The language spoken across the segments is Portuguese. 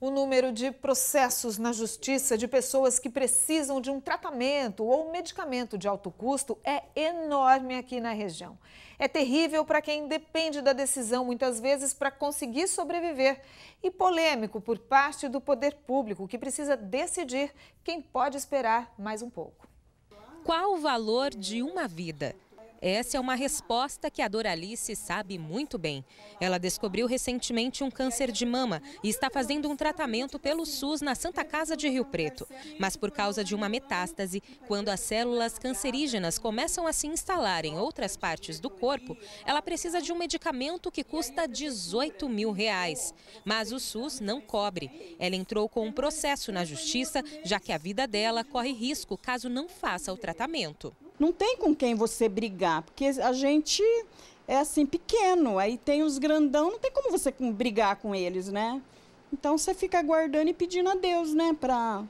o número de processos na justiça de pessoas que precisam de um tratamento ou medicamento de alto custo é enorme aqui na região. É terrível para quem depende da decisão, muitas vezes, para conseguir sobreviver. E polêmico por parte do poder público, que precisa decidir quem pode esperar mais um pouco. Qual o valor de uma vida? Essa é uma resposta que a Doralice sabe muito bem. Ela descobriu recentemente um câncer de mama e está fazendo um tratamento pelo SUS na Santa Casa de Rio Preto. Mas por causa de uma metástase, quando as células cancerígenas começam a se instalar em outras partes do corpo, ela precisa de um medicamento que custa 18 mil reais. Mas o SUS não cobre. Ela entrou com um processo na justiça, já que a vida dela corre risco caso não faça o tratamento não tem com quem você brigar, porque a gente é assim pequeno, aí tem os grandão, não tem como você brigar com eles, né? Então você fica aguardando e pedindo a Deus, né, para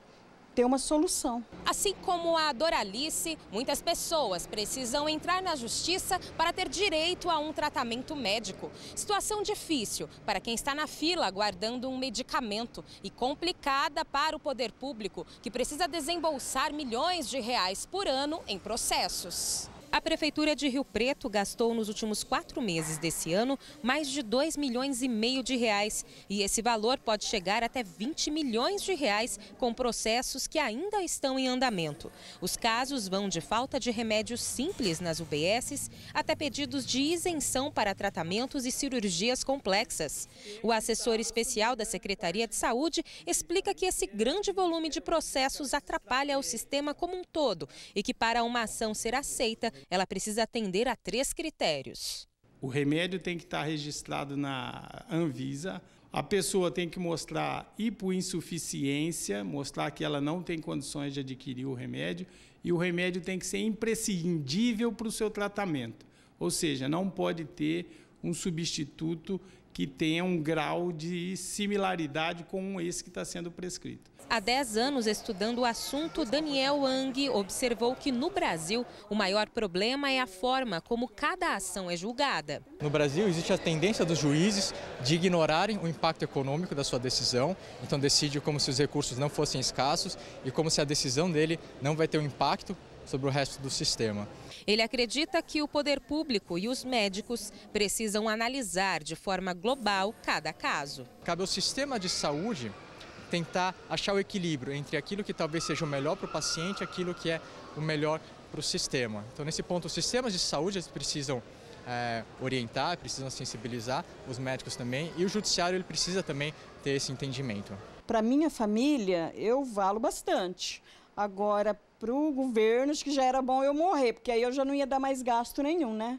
ter uma solução. Assim como a Doralice, muitas pessoas precisam entrar na justiça para ter direito a um tratamento médico. Situação difícil para quem está na fila guardando um medicamento e complicada para o poder público, que precisa desembolsar milhões de reais por ano em processos. A Prefeitura de Rio Preto gastou nos últimos quatro meses desse ano mais de 2 milhões e meio de reais. E esse valor pode chegar até 20 milhões de reais com processos que ainda estão em andamento. Os casos vão de falta de remédios simples nas UBSs até pedidos de isenção para tratamentos e cirurgias complexas. O assessor especial da Secretaria de Saúde explica que esse grande volume de processos atrapalha o sistema como um todo e que para uma ação ser aceita, ela precisa atender a três critérios. O remédio tem que estar registrado na Anvisa. A pessoa tem que mostrar hipoinsuficiência, mostrar que ela não tem condições de adquirir o remédio, e o remédio tem que ser imprescindível para o seu tratamento. Ou seja, não pode ter um substituto que tenha um grau de similaridade com esse que está sendo prescrito. Há 10 anos estudando o assunto, Daniel Wang observou que no Brasil o maior problema é a forma como cada ação é julgada. No Brasil existe a tendência dos juízes de ignorarem o impacto econômico da sua decisão, então decide como se os recursos não fossem escassos e como se a decisão dele não vai ter um impacto sobre o resto do sistema. Ele acredita que o poder público e os médicos precisam analisar de forma global cada caso. Cabe ao sistema de saúde tentar achar o equilíbrio entre aquilo que talvez seja o melhor para o paciente e aquilo que é o melhor para o sistema. Então, nesse ponto, os sistemas de saúde precisam é, orientar, precisam sensibilizar os médicos também e o judiciário ele precisa também ter esse entendimento. Para minha família, eu valo bastante. Agora, para o governo, acho que já era bom eu morrer, porque aí eu já não ia dar mais gasto nenhum, né?